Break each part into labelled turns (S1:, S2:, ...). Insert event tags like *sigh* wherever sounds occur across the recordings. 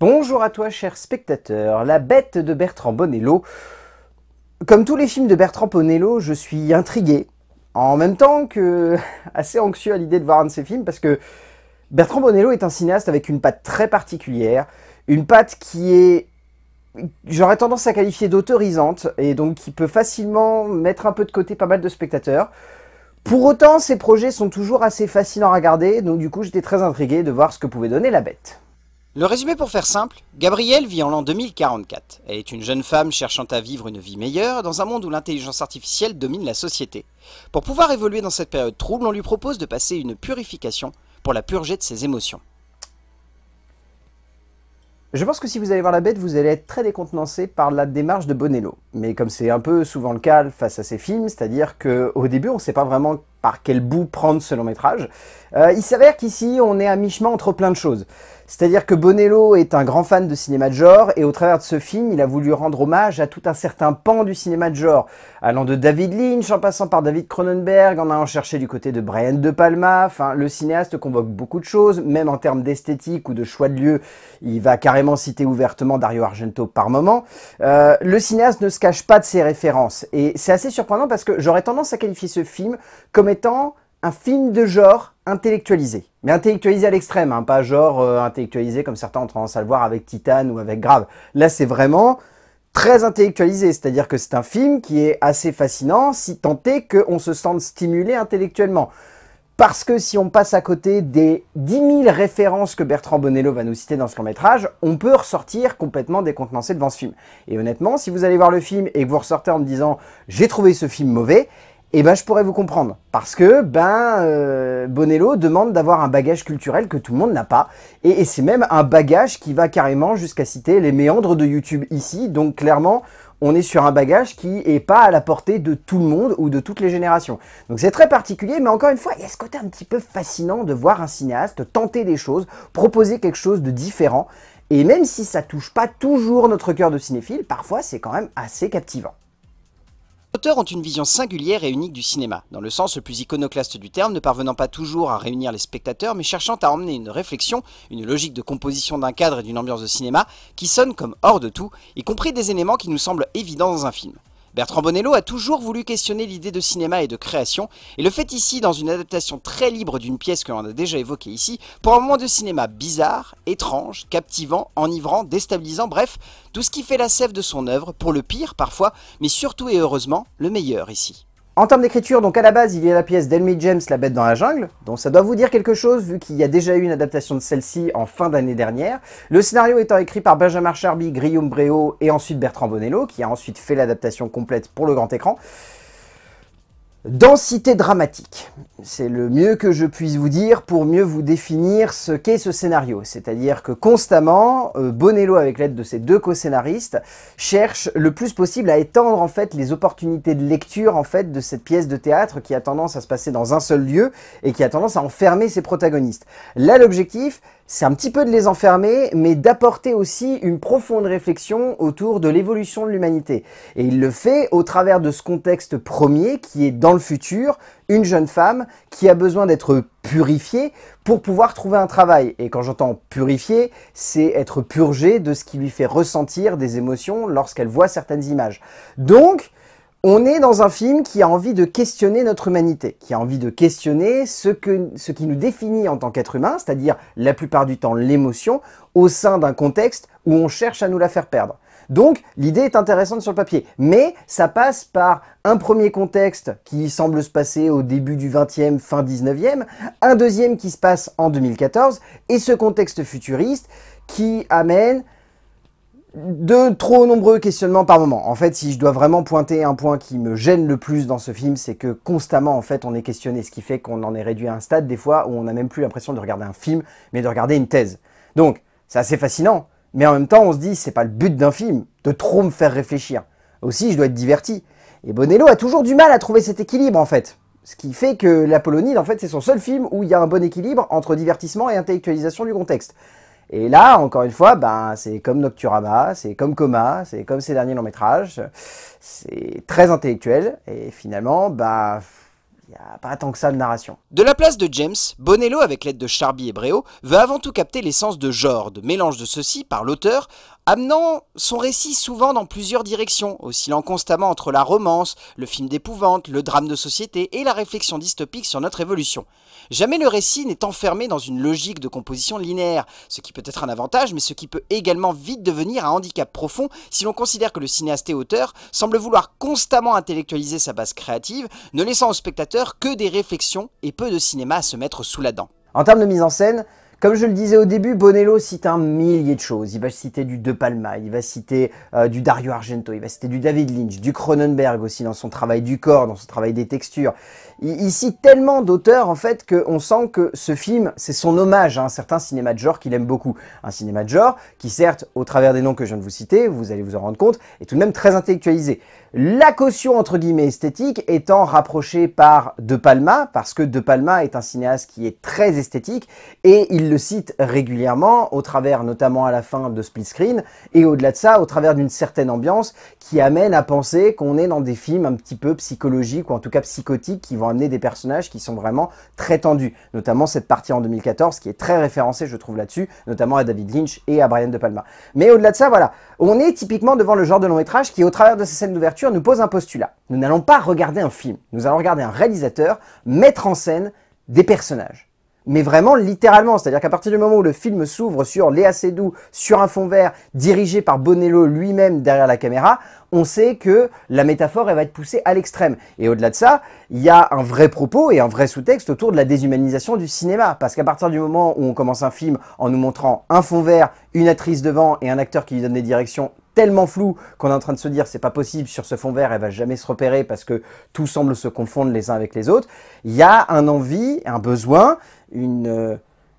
S1: Bonjour à toi, cher spectateur. La bête de Bertrand Bonello. Comme tous les films de Bertrand Bonello, je suis intrigué. En même temps que *laughs* assez anxieux à l'idée de voir un de ses films parce que Bertrand Bonello est un cinéaste avec une patte très particulière, une patte qui est j'aurais tendance à qualifier d'autorisante et donc qui peut facilement mettre un peu de côté pas mal de spectateurs. Pour autant, ses projets sont toujours assez faciles à regarder, donc du coup j'étais très intrigué de voir ce que pouvait donner la bête. Le résumé pour faire simple, Gabrielle vit en l'an 2044. Elle est une jeune femme cherchant à vivre une vie meilleure dans un monde où l'intelligence artificielle domine la société. Pour pouvoir évoluer dans cette période trouble, on lui propose de passer une purification pour la purger de ses émotions. Je pense que si vous allez voir la bête, vous allez être très décontenancé par la démarche de Bonello. Mais comme c'est un peu souvent le cas face à ces films, c'est-à-dire qu'au début, on ne sait pas vraiment par quel bout prendre ce long métrage. Euh, il s'avère qu'ici, on est à mi-chemin entre plein de choses. C'est-à-dire que Bonello est un grand fan de cinéma de genre, et au travers de ce film, il a voulu rendre hommage à tout un certain pan du cinéma de genre, allant de David Lynch, en passant par David Cronenberg, en allant chercher du côté de Brian De Palma, enfin, le cinéaste convoque beaucoup de choses, même en termes d'esthétique ou de choix de lieu, il va carrément citer ouvertement Dario Argento par moment. Euh, le cinéaste ne se cache pas de ses références, et c'est assez surprenant parce que j'aurais tendance à qualifier ce film comme étant un film de genre intellectualisé. Mais intellectualisé à l'extrême, hein, pas genre euh, intellectualisé comme certains ont tendance à le voir avec Titan ou avec Grave. Là, c'est vraiment très intellectualisé, c'est-à-dire que c'est un film qui est assez fascinant si tant est qu'on se sente stimulé intellectuellement. Parce que si on passe à côté des 10 000 références que Bertrand Bonello va nous citer dans ce long métrage, on peut ressortir complètement décontenancé devant ce film. Et honnêtement, si vous allez voir le film et que vous ressortez en me disant « j'ai trouvé ce film mauvais », eh ben, je pourrais vous comprendre. Parce que ben, euh, Bonello demande d'avoir un bagage culturel que tout le monde n'a pas. Et, et c'est même un bagage qui va carrément jusqu'à citer les méandres de YouTube ici. Donc clairement, on est sur un bagage qui est pas à la portée de tout le monde ou de toutes les générations. Donc c'est très particulier, mais encore une fois, il y a ce côté un petit peu fascinant de voir un cinéaste tenter des choses, proposer quelque chose de différent. Et même si ça touche pas toujours notre cœur de cinéphile, parfois c'est quand même assez captivant auteurs ont une vision singulière et unique du cinéma, dans le sens le plus iconoclaste du terme, ne parvenant pas toujours à réunir les spectateurs, mais cherchant à emmener une réflexion, une logique de composition d'un cadre et d'une ambiance de cinéma qui sonne comme hors de tout, y compris des éléments qui nous semblent évidents dans un film. Bertrand Bonello a toujours voulu questionner l'idée de cinéma et de création, et le fait ici dans une adaptation très libre d'une pièce que l'on a déjà évoquée ici, pour un moment de cinéma bizarre, étrange, captivant, enivrant, déstabilisant, bref, tout ce qui fait la sève de son œuvre, pour le pire parfois, mais surtout et heureusement, le meilleur ici. En termes d'écriture, donc à la base, il y a la pièce d'Elmy James, La bête dans la jungle, donc ça doit vous dire quelque chose vu qu'il y a déjà eu une adaptation de celle-ci en fin d'année dernière. Le scénario étant écrit par Benjamin Charby, Guillaume Bréau et ensuite Bertrand Bonello, qui a ensuite fait l'adaptation complète pour le grand écran. Densité dramatique, c'est le mieux que je puisse vous dire pour mieux vous définir ce qu'est ce scénario. C'est-à-dire que constamment, euh, Bonello, avec l'aide de ses deux co-scénaristes, cherche le plus possible à étendre en fait les opportunités de lecture en fait de cette pièce de théâtre qui a tendance à se passer dans un seul lieu et qui a tendance à enfermer ses protagonistes. Là, l'objectif, c'est un petit peu de les enfermer, mais d'apporter aussi une profonde réflexion autour de l'évolution de l'humanité. Et il le fait au travers de ce contexte premier qui est dans le futur, une jeune femme qui a besoin d'être purifiée pour pouvoir trouver un travail. Et quand j'entends purifier, c'est être purgée de ce qui lui fait ressentir des émotions lorsqu'elle voit certaines images. Donc, on est dans un film qui a envie de questionner notre humanité, qui a envie de questionner ce, que, ce qui nous définit en tant qu'être humain, c'est-à-dire la plupart du temps l'émotion, au sein d'un contexte où on cherche à nous la faire perdre. Donc l'idée est intéressante sur le papier, mais ça passe par un premier contexte qui semble se passer au début du 20e, fin 19e, un deuxième qui se passe en 2014, et ce contexte futuriste qui amène de trop nombreux questionnements par moment. En fait, si je dois vraiment pointer un point qui me gêne le plus dans ce film, c'est que constamment, en fait, on est questionné, ce qui fait qu'on en est réduit à un stade des fois où on n'a même plus l'impression de regarder un film, mais de regarder une thèse. Donc, c'est assez fascinant, mais en même temps, on se dit, c'est pas le but d'un film, de trop me faire réfléchir. Aussi, je dois être diverti. Et Bonello a toujours du mal à trouver cet équilibre, en fait. Ce qui fait que La en fait, c'est son seul film où il y a un bon équilibre entre divertissement et intellectualisation du contexte. Et là, encore une fois, ben, c'est comme Nocturama, c'est comme Coma, c'est comme ces derniers longs métrages. C'est très intellectuel. Et finalement, ben, il n'y a pas tant que ça de narration. De la place de James, Bonello, avec l'aide de Charby et Bréau, veut avant tout capter l'essence de genre, de mélange de ceci par l'auteur, amenant son récit souvent dans plusieurs directions, oscillant constamment entre la romance, le film d'épouvante, le drame de société et la réflexion dystopique sur notre évolution. Jamais le récit n'est enfermé dans une logique de composition linéaire, ce qui peut être un avantage, mais ce qui peut également vite devenir un handicap profond si l'on considère que le cinéaste et auteur semble vouloir constamment intellectualiser sa base créative, ne laissant au spectateur que des réflexions et peu de cinéma à se mettre sous la dent. En termes de mise en scène, comme je le disais au début, Bonello cite un millier de choses. Il va citer du De Palma, il va citer euh, du Dario Argento, il va citer du David Lynch, du Cronenberg aussi dans son travail du corps, dans son travail des textures. il cite tellement d'auteurs en fait qu'on sent que ce film, c'est son hommage à un certain cinéma de genre qu'il aime beaucoup. Un cinéma de genre qui certes, au travers des noms que je viens de vous citer, vous allez vous en rendre compte, est tout de même très intellectualisé. La caution entre guillemets esthétique étant rapprochée par De Palma, parce que De Palma est un cinéaste qui est très esthétique et il le cite régulièrement, au travers notamment à la fin de Split Screen, et au-delà de ça, au travers d'une certaine ambiance qui amène à penser qu'on est dans des films un petit peu psychologiques, ou en tout cas psychotiques, qui vont amener des personnages qui sont vraiment très tendus. Notamment cette partie en 2014, qui est très référencée, je trouve, là-dessus, notamment à David Lynch et à Brian De Palma. Mais au-delà de ça, voilà, on est typiquement devant le genre de long métrage qui, au travers de ces scènes d'ouverture, nous pose un postulat. Nous n'allons pas regarder un film, nous allons regarder un réalisateur mettre en scène des personnages mais vraiment littéralement. C'est-à-dire qu'à partir du moment où le film s'ouvre sur Léa Seydoux, sur un fond vert, dirigé par Bonello lui-même derrière la caméra, on sait que la métaphore elle va être poussée à l'extrême. Et au-delà de ça, il y a un vrai propos et un vrai sous-texte autour de la déshumanisation du cinéma. Parce qu'à partir du moment où on commence un film en nous montrant un fond vert, une actrice devant et un acteur qui lui donne des directions tellement floues qu'on est en train de se dire c'est pas possible sur ce fond vert elle va jamais se repérer parce que tout semble se confondre les uns avec les autres il y a un envie un besoin une euh,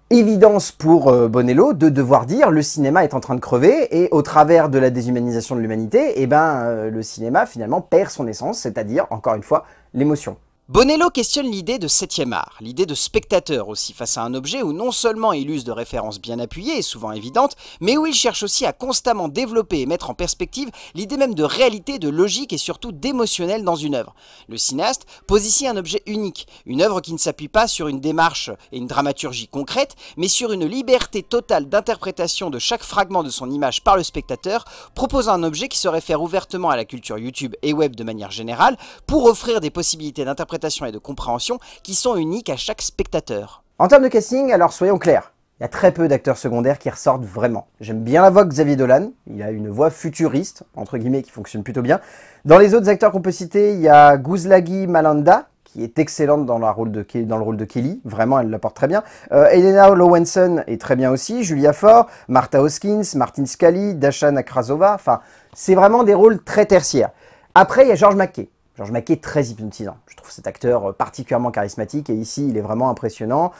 S1: évidence pour euh, Bonello de devoir dire le cinéma est en train de crever et au travers de la déshumanisation de l'humanité, eh ben, euh, le cinéma finalement perd son essence, c'est-à-dire, encore une fois, l'émotion. Bonello questionne l'idée de septième art, l'idée de spectateur aussi face à un objet où non seulement il use de références bien appuyées et souvent évidentes, mais où il cherche aussi à constamment développer et mettre en perspective l'idée même de réalité, de logique et surtout d'émotionnel dans une œuvre. Le cinéaste pose ici un objet unique, une œuvre qui ne s'appuie pas sur une démarche et une dramaturgie concrète, mais sur une liberté totale d'interprétation de chaque fragment de son image par le spectateur, proposant un objet qui se réfère ouvertement à la culture YouTube et web de manière générale pour offrir des possibilités d'interprétation et de compréhension qui sont uniques à chaque spectateur. En termes de casting, alors soyons clairs, il y a très peu d'acteurs secondaires qui ressortent vraiment. J'aime bien la voix de Xavier Dolan, il a une voix futuriste, entre guillemets, qui fonctionne plutôt bien. Dans les autres acteurs qu'on peut citer, il y a Guzlagi Malanda, qui est excellente dans, rôle de, dans, le rôle de Kelly, vraiment elle l'apporte porte très bien. Euh, Elena Lowenson est très bien aussi, Julia Ford, Martha Hoskins, Martin Scali, Dasha Nakrazova, enfin c'est vraiment des rôles très tertiaires. Après il y a George McKay, Georges Mackey est très hypnotisant. Je trouve cet acteur euh, particulièrement charismatique et ici, il est vraiment impressionnant.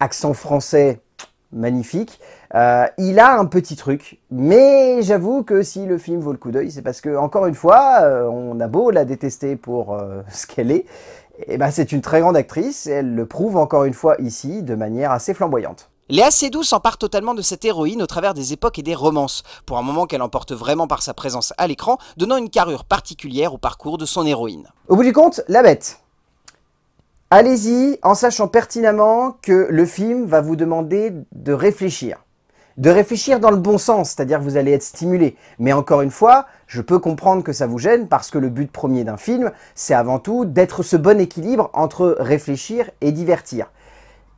S1: Accent français magnifique. Euh, il a un petit truc, mais j'avoue que si le film vaut le coup d'œil, c'est parce que, encore une fois, euh, on a beau la détester pour *laughs* ce qu'elle est, et eh ben, c'est une très grande actrice, et elle le prouve encore une fois ici de manière assez flamboyante. Léa Seydoux s'empare totalement de cette héroïne au travers des époques et des romances, pour un moment qu'elle emporte vraiment par sa présence à l'écran, donnant une carrure particulière au parcours de son héroïne. Au bout du compte, la bête. Allez-y en sachant pertinemment que le film va vous demander de réfléchir. De réfléchir dans le bon sens, c'est-à-dire que vous allez être stimulé. Mais encore une fois, je peux comprendre que ça vous gêne parce que le but premier d'un film, c'est avant tout d'être ce bon équilibre entre réfléchir et divertir.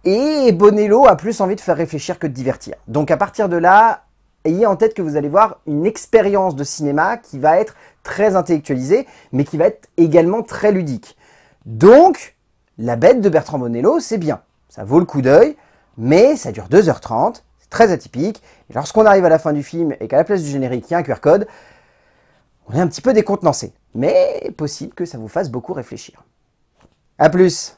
S1: Et Bonello a plus envie de faire réfléchir que de divertir. Donc à partir de là, ayez en tête que vous allez voir une expérience de cinéma qui va être très intellectualisée, mais qui va être également très ludique. Donc, la bête de Bertrand Bonello, c'est bien. Ça vaut le coup d'œil, mais ça dure 2h30, c'est très atypique. Et lorsqu'on arrive à la fin du film et qu'à la place du générique, il y a un QR code, on est un petit peu décontenancé. Mais possible que ça vous fasse beaucoup réfléchir. A plus